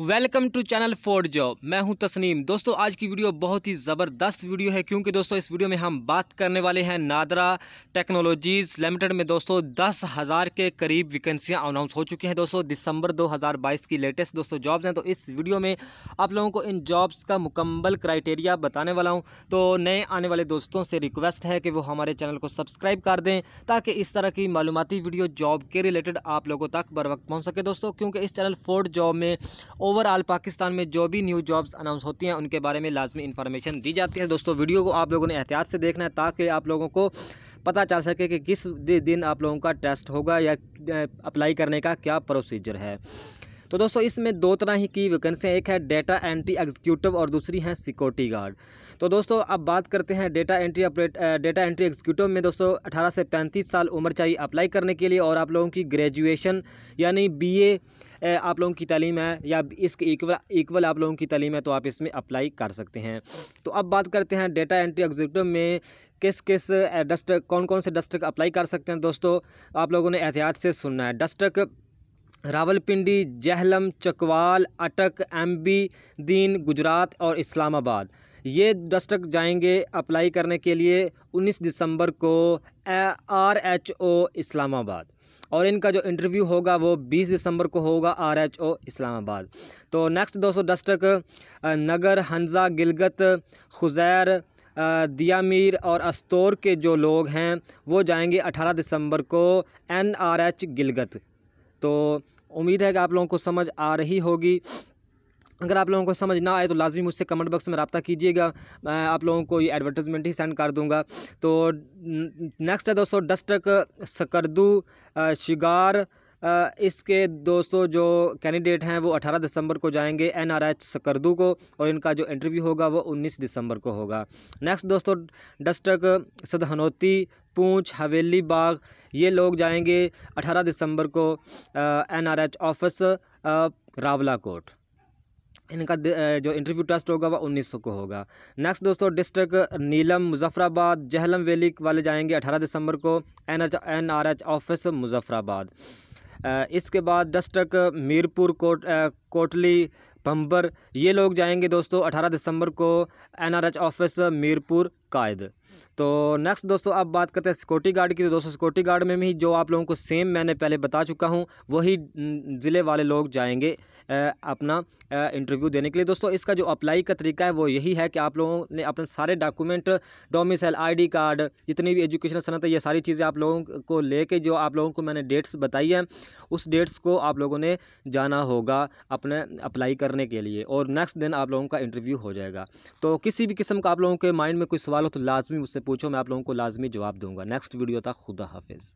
welcome to channel Ford job मैं हूं तस्नीम दोस्तों आज की वीडियो बहुत ही ज़बरदस्त वीडियो है क्योंकि दोस्तों इस वीडियो में हम बात करने वाले हैं नादरा टेक्नोलॉजीज़ लिमिटेड में दोस्तों दस हज़ार के करीब वैकेंसियां अनाउंस हो चुकी हैं दोस्तों दिसंबर 2022 की लेटेस्ट दोस्तों जॉब्स हैं तो इस वीडियो में आप लोगों को इन जॉब्स का मुकम्मल क्राइटेरिया बताने वाला हूँ तो नए आने वाले दोस्तों से रिक्वेस्ट है कि वो हमारे चैनल को सब्सक्राइब कर दें ताकि इस तरह की मालूमती वीडियो जॉब के रिलेटेड आप लोगों तक बर वक्त पहुँच सके दोस्तों क्योंकि इस चैनल फोर्ड जॉब में ओवरऑल पाकिस्तान में जो भी न्यू जॉब्स अनाउंस होती हैं उनके बारे में लाजमी इन्फॉर्मेशन दी जाती है दोस्तों वीडियो को आप लोगों ने एहतियात से देखना है ताकि आप लोगों को पता चल सके कि किस दिन आप लोगों का टेस्ट होगा या अप्लाई करने का क्या प्रोसीजर है तो दोस्तों इसमें दो तरह ही की वैकेंसी एक है डेटा एंट्री एग्जीक्यूटिव और दूसरी है सिक्योरिटी गार्ड तो दोस्तों अब बात करते हैं data entry operate data entry executive में दोस्तों अठारह से पैंतीस साल उम्र चाहिए अप्लाई करने के लिए और आप लोगों की ग्रेजुएशन यानी बी ए, आप लोगों की तलीम है या इसके इक्वल इक्वल आप लोगों की तलीम है तो आप इसमें अप्लाई कर सकते हैं तो अब बात करते हैं डेटा एंट्री एग्जीक्यूटिव में किस किस डस्ट कौन कौन से डस्टक अप्लाई कर सकते हैं दोस्तों आप लोगों ने एहतियात से सुनना है डस्टक रावलपिंडी जहलम चकवाल अटक एमबी दीन गुजरात और इस्लामाबाद ये दस्तक जाएंगे अप्लाई करने के लिए 19 दिसंबर को आर एच ओ इस्लामाबाद और इनका जो इंटरव्यू होगा वो 20 दिसंबर को होगा आर एच ओ इस्लामाबाद तो नेक्स्ट दोस्तों दस्तक नगर हंजा गिलगत खुजैर दियामीर और अस्तोर के जो लोग हैं वो जाएंगे 18 दिसंबर को एन आर एच गिलगत तो उम्मीद है कि आप लोगों को समझ आ रही होगी अगर आप लोगों को समझ ना आए तो लाजमी मुझसे कमेंट बॉक्स में रब्ता कीजिएगा मैं आप लोगों को ये एडवर्टीज़मेंट ही सेंड कर दूंगा तो नेक्स्ट है दोस्तों डस्टक सकरदू शिगार इसके दोस्तों जो कैंडिडेट हैं वो 18 दिसंबर को जाएंगे एन आर एच सकर्दू को और इनका जो इंटरव्यू होगा वो 19 दिसंबर को होगा नेक्स्ट दोस्तों डस्टक सदहनौती पूंछ हवेली बाग ये लोग जाएंगे 18 दिसंबर को N R H office Rawalakot इनका जो इंटरव्यू टेस्ट होगा वह उन्नीस को होगा नेक्स्ट दोस्तों डिस्ट्रिक्ट नीलम मुजफ्फराबाद जहलम वैली वाले जाएंगे अठारह दिसंबर को N H N R H office Muzaffarabad इसके बाद डस्टक मीरपुर कोट कोटली पंबर ये लोग जाएंगे दोस्तों 18 दिसंबर को एनआरएच ऑफिस मीरपुर कायद तो नेक्स्ट दोस्तों अब बात करते हैं सिक्योरिटी गार्ड की तो दोस्तों सिक्योरिटी गार्ड में भी जो आप लोगों को सेम मैंने पहले बता चुका हूँ वही ज़िले वाले लोग जाएंगे अपना इंटरव्यू देने के लिए दोस्तों इसका जो अप्लाई का तरीका है वो यही है कि आप लोगों ने अपने सारे डॉक्यूमेंट डोमिसल आईडी कार्ड जितनी भी एजुकेशन सनत है ये सारी चीज़ें आप लोगों को लेके जो आप लोगों को मैंने डेट्स बताई हैं उस डेट्स को आप लोगों ने जाना होगा अपने अपने अप्लाई करने के लिए और नेक्स्ट दिन आप लोगों का इंटरव्यू हो जाएगा तो किसी भी किस्म का आप लोगों के माइंड में कोई सवाल हो तो लाजमी मुझसे पूछो मैं आप लोगों को लाजमी जवाब दूंगा नेक्स्ट वीडियो तक खुदा हाफिज़